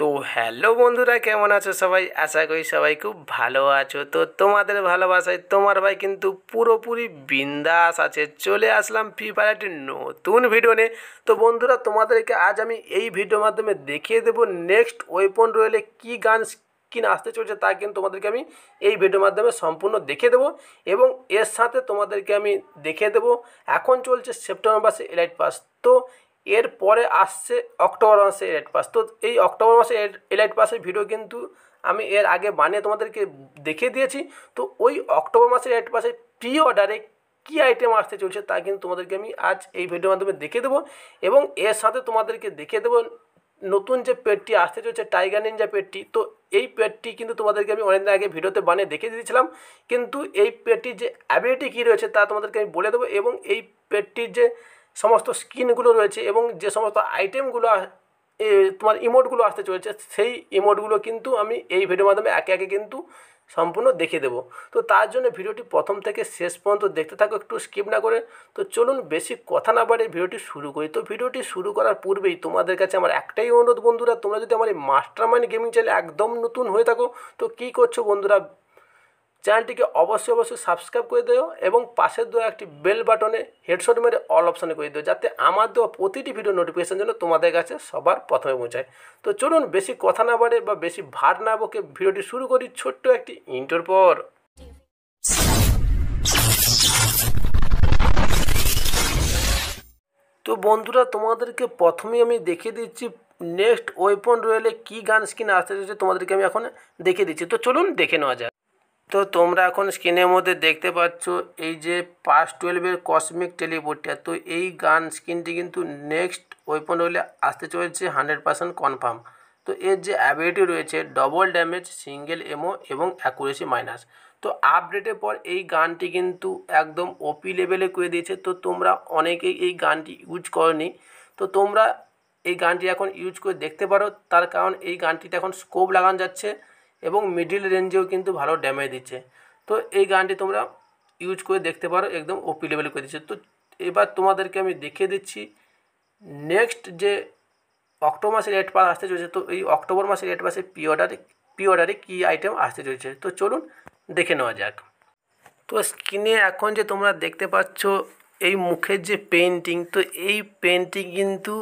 তো হ্যালো বন্ধুরা কেমন আছো সবাই আশা করি সবাই খুব ভালো আছো তো তোমাদের ভালোবাসায় তোমার ভাই কিন্তু পুরোপুরি বিন্দাস আছে চলে আসলাম ফ্রি ফায়ার নতুন ভিডিও নিয়ে তো বন্ধুরা তোমাদেরকে আজ আমি এই ভিডিওর মাধ্যমে দেখিয়ে দেবো নেক্সট ওয়েপন রয়েলে কি গান স্কিন আসতে চলছে তা কিন্তু তোমাদেরকে আমি এই ভিডিওর মাধ্যমে সম্পূর্ণ দেখে দেবো এবং এর সাথে তোমাদেরকে আমি দেখে দেবো এখন চলছে সেপ্টেম্বর মাসে এলাইট পাস তো এর পরে আসছে অক্টোবর মাসে এলাইট পাস তো এই অক্টোবর মাসে এলাইট পাসের ভিডিও কিন্তু আমি এর আগে বানিয়ে তোমাদেরকে দেখিয়ে দিয়েছি তো ওই অক্টোবর মাসের এলাইট পাসের প্রি অর্ডারে কী আইটেম আসতে চলছে তা কিন্তু তোমাদেরকে আমি আজ এই ভিডিওর মাধ্যমে দেখে দেবো এবং এর সাথে তোমাদেরকে দেখে দেবো নতুন যে পেটটি আসতে চলছে টাইগার নিনজা পেটটি তো এই পেটটি কিন্তু তোমাদেরকে আমি অনেকদিন আগে ভিডিওতে বানিয়ে দেখে দিয়েছিলাম কিন্তু এই পেটটির যে অ্যাবিলিটি কী রয়েছে তা তোমাদেরকে আমি বলে দেবো এবং এই পেটটির যে সমস্ত স্কিনগুলো রয়েছে এবং যে সমস্ত আইটেমগুলো তোমার ইমোটগুলো আসতে চলেছে সেই ইমোটগুলো কিন্তু আমি এই ভিডিওর মাধ্যমে একে একে কিন্তু সম্পূর্ণ দেখিয়ে দেবো তো তার জন্য ভিডিওটি প্রথম থেকে শেষ পর্যন্ত দেখতে থাকো একটু স্কিপ না করে তো চলুন বেশি কথা না বাড়ে ভিডিওটি শুরু করি তো ভিডিওটি শুরু করার পূর্বেই তোমাদের কাছে আমার একটাই অনুরোধ বন্ধুরা তোমরা যদি আমার এই মাস্টার মাইন্ড গেমিং চ্যানেল একদম নতুন হয়ে থাকো তো কী করছো বন্ধুরা চ্যানেলটিকে অবশ্যই অবশ্যই সাবস্ক্রাইব করে দিও এবং পাশের দেওয়া একটি বেল বাটনে হেডশট মেরে অল অপশানে করে দিও যাতে আমার দেওয়া প্রতিটি ভিডিও নোটিফিকেশান যেন তোমাদের কাছে সবার প্রথমে পৌঁছায় তো চলুন বেশি কথা না বাড়ে বা বেশি ভার না বকে ভিডিওটি শুরু করি ছোট্ট একটি ইন্টোর পর তো বন্ধুরা তোমাদেরকে প্রথমেই আমি দেখিয়ে দিচ্ছি নেক্সট ওয়েপন রয়েলে কী গান স্কিন আসতে চলেছে তোমাদেরকে আমি এখন দেখিয়ে দিচ্ছি তো চলুন দেখে নেওয়া যায় তো তোমরা এখন স্ক্রিনের মধ্যে দেখতে পাচ্ছ এই যে পাস টুয়েলভের কসমিক টেলিপোর্টটা তো এই গান স্ক্রিনটি কিন্তু নেক্সট ওয়েপন হলে আসতে চলেছে হান্ড্রেড পার্সেন্ট কনফার্ম তো এর যে অ্যাবিলিটি রয়েছে ডবল ড্যামেজ সিঙ্গেল এমও এবং অ্যাকুরেসি মাইনাস তো আপডেটের পর এই গানটি কিন্তু একদম ওপি লেভেলে করে দিয়েছে তো তোমরা অনেকেই এই গানটি ইউজ করনি তো তোমরা এই গানটি এখন ইউজ করে দেখতে পারো তার কারণ এই গানটিতে এখন স্কোপ লাগানো যাচ্ছে এবং মিডিল রেঞ্জেও কিন্তু ভালো ড্যামেজ দিচ্ছে তো এই গানটি তোমরা ইউজ করে দেখতে পারো একদম ওপি লেভেল করে দিচ্ছে তো এবার তোমাদেরকে আমি দেখিয়ে দিচ্ছি নেক্সট যে অক্টোবর মাসের রেট পাস আসতে চলেছে তো এই অক্টোবর মাসের রেট পাসে পি অর্ডারে পি অর্ডারে কী আইটেম আসতে চলেছে তো চলুন দেখে নেওয়া যাক তো স্ক্রিনে এখন যে তোমরা দেখতে পাচ্ছ এই মুখের যে পেন্টিং তো এই পেন্টিং কিন্তু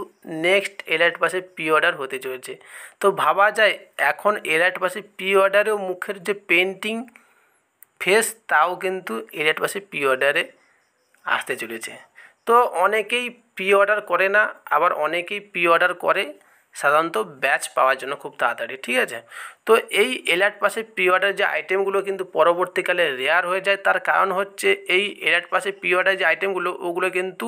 নেক্সট এলার্ট পাশে প্রি অর্ডার হতে চলেছে তো ভাবা যায় এখন এলার্ট পাশে প্রি অর্ডারেও মুখের যে পেন্টিং ফেস তাও কিন্তু এলার্ট পাশে প্রি অর্ডারে আসতে চলেছে তো অনেকেই প্রি অর্ডার করে না আবার অনেকেই প্রি অর্ডার করে সাধারণত ব্যাচ পাওয়ার জন্য খুব তাড়াতাড়ি ঠিক আছে তো এই এলার্ট পাসে প্রি অর্ডার যে আইটেমগুলো কিন্তু পরবর্তীকালে রেয়ার হয়ে যায় তার কারণ হচ্ছে এই এলার্ট পাসে প্রি অর্ডার যে আইটেমগুলো ওগুলো কিন্তু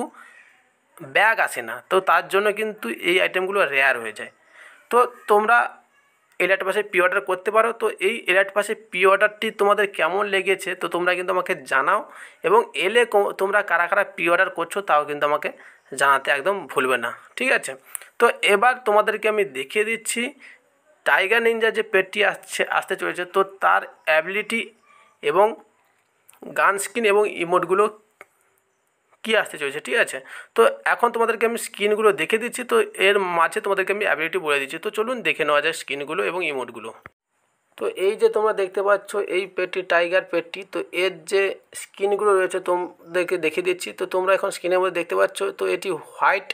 ব্যাগ আসে না তো তার জন্য কিন্তু এই আইটেমগুলো রেয়ার হয়ে যায় তো তোমরা এলার্ট পাসে প্রি অর্ডার করতে পারো তো এই এলার্ট পাসে প্রি অর্ডারটি তোমাদের কেমন লেগেছে তো তোমরা কিন্তু আমাকে জানাও এবং এলে তোমরা কারা কারা প্রি অর্ডার করছো তাও কিন্তু আমাকে জানাতে একদম ভুলবে না ঠিক আছে তো এবার তোমাদেরকে আমি দেখিয়ে দিচ্ছি টাইগার নিঞ্জা যে পেটটি আসছে আসতে চলেছে তো তার অ্যাবিলিটি এবং গান স্কিন এবং ইমোটগুলো কি আসতে চলেছে ঠিক আছে তো এখন তোমাদেরকে আমি স্কিনগুলো দেখে দিচ্ছি তো এর মাঝে তোমাদেরকে আমি অ্যাবিলিটি বলে দিচ্ছি তো চলুন দেখে নেওয়া যায় স্কিনগুলো এবং ইমোটগুলো তো এই যে তোমরা দেখতে পাচ্ছ এই পেটটি টাইগার পেটটি তো এর যে স্কিনগুলো রয়েছে তোমাদেরকে দেখে দিচ্ছি তো তোমরা এখন স্কিনের মধ্যে দেখতে পাচ্ছ তো এটি হোয়াইট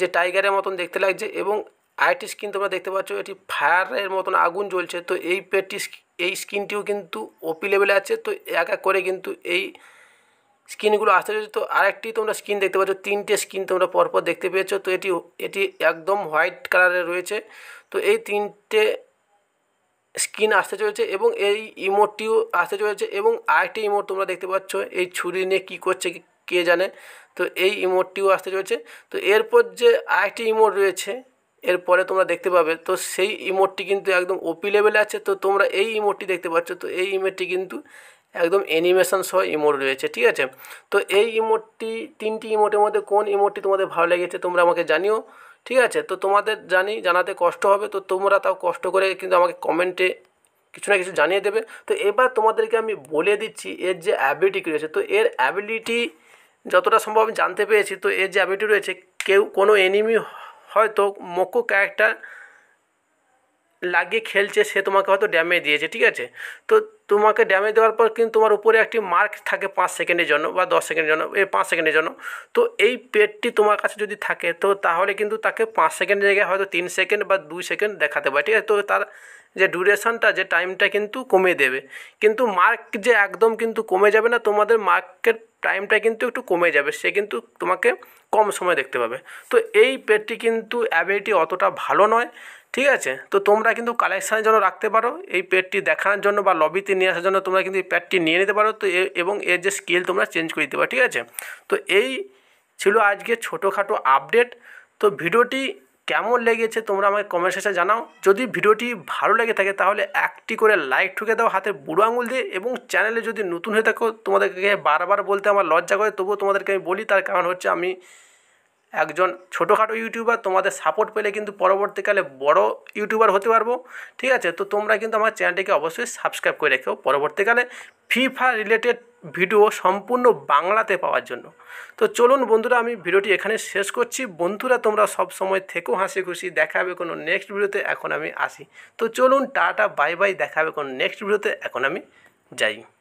যে টাইগারের মতন দেখতে লাগছে এবং আরেকটি স্কিন তোমরা দেখতে পাচ্ছ এটি ফায়ারের মতন আগুন জ্বলছে তো এই পেটটি এই স্কিনটিও কিন্তু ওপি লেভেলে আছে তো এক এক করে কিন্তু এই স্কিনগুলো আসতে চলেছে তো আরেকটি তোমরা স্কিন দেখতে পাচ্ছ তিনটে স্কিন তোমরা পরপর দেখতে পেয়েছো তো এটি এটি একদম হোয়াইট কালারে রয়েছে তো এই তিনটে স্কিন আসতে চলেছে এবং এই ইমোটটিও আসতে চলেছে এবং আরেকটি ইমোট তোমরা দেখতে পাচ্ছ এই ছুরি নিয়ে কী করছে কে জানে তো এই ইমোটটিও আসতে চলেছে তো এরপর যে আরেকটি ইমোট রয়েছে এরপরে তোমরা দেখতে পাবে তো সেই ইমোটটি কিন্তু একদম ওপি লেভেলে আছে তো তোমরা এই ইমোটটি দেখতে পাচ্ছ তো এই ইমোটটি কিন্তু একদম অ্যানিমেশন সহ ইমোট রয়েছে ঠিক আছে তো এই ইমোটটি তিনটি ইমোটের মধ্যে কোন ইমোটটি তোমাদের ভালো লেগেছে তোমরা আমাকে জানিও ঠিক আছে তো তোমাদের জানি জানাতে কষ্ট হবে তো তোমরা তাও কষ্ট করে কিন্তু আমাকে কমেন্টে কিছু না কিছু জানিয়ে দেবে তো এবার তোমাদেরকে আমি বলে দিচ্ছি এর যে অ্যাবিলিটি রয়েছে তো এর অ্যাবিলিটি যতটা সম্ভব আমি জানতে পেরেছি তো এর যে অ্যাবিলিটি রয়েছে কেউ কোনো এনিমি হয়তো মোকো ক্যারেক্টার লাগিয়ে খেলছে সে তোমাকে হয়তো ড্যামেজ দিয়েছে ঠিক আছে তো তোমাকে ড্যামেজ দেওয়ার পর কিন্তু তোমার উপরে একটি মার্ক থাকে পাঁচ সেকেন্ডের জন্য বা দশ সেকেন্ডের জন্য এই পাঁচ সেকেন্ডের জন্য তো এই পেটটি তোমার কাছে যদি থাকে তো তাহলে কিন্তু তাকে পাঁচ সেকেন্ডের জায়গায় হয়তো তিন সেকেন্ড বা দুই সেকেন্ড দেখাতে পারে ঠিক আছে তো তার যে ডিউরেশনটা যে টাইমটা কিন্তু কমে দেবে কিন্তু মার্ক যে একদম কিন্তু কমে যাবে না তোমাদের মার্কের টাইমটা কিন্তু একটু কমে যাবে সে কিন্তু তোমাকে কম সময় দেখতে পাবে তো এই পেডটি কিন্তু অ্যাবিলিটি অতটা ভালো নয় ঠিক আছে তো তোমরা কিন্তু কালেকশানের জন্য রাখতে পারো এই পেডটি দেখানোর জন্য বা লবিতে নিয়ে আসার জন্য তোমরা কিন্তু এই প্যাডটি নিয়ে নিতে পারো তো এবং এর যে স্কিল তোমরা চেঞ্জ করে দিতে পারো ঠিক আছে তো এই ছিল আজকে ছোটোখাটো আপডেট তো ভিডিওটি কেমন লেগেছে তোমরা আমাকে কমেন্ট সেকশনে জানাও যদি ভিডিওটি ভালো লেগে থাকে তাহলে একটি করে লাইক ঠুকে দাও হাতে বুড়ো আঙুল দিয়ে এবং চ্যানেলে যদি নতুন হয়ে থাকো তোমাদেরকে বারবার বলতে আমার লজ্জা করে তবুও তোমাদেরকে আমি বলি তার কারণ হচ্ছে আমি একজন ছোটোখাটো ইউটিউবার তোমাদের সাপোর্ট পেলে কিন্তু পরবর্তীকালে বড় ইউটিউবার হতে পারবো ঠিক আছে তো তোমরা কিন্তু আমার চ্যানেলটিকে অবশ্যই সাবস্ক্রাইব করে রেখো পরবর্তীকালে ফ্রি ফায়ার রিলেটেড ভিডিও সম্পূর্ণ বাংলাতে পাওয়ার জন্য তো চলুন বন্ধুরা আমি ভিডিওটি এখানে শেষ করছি বন্ধুরা তোমরা সব সময় থেকেও হাসি খুশি দেখাবে কোনো নেক্সট ভিডিওতে এখন আমি আসি তো চলুন টাটা বাই বাই দেখাবে কোনো নেক্সট ভিডিওতে এখন আমি যাই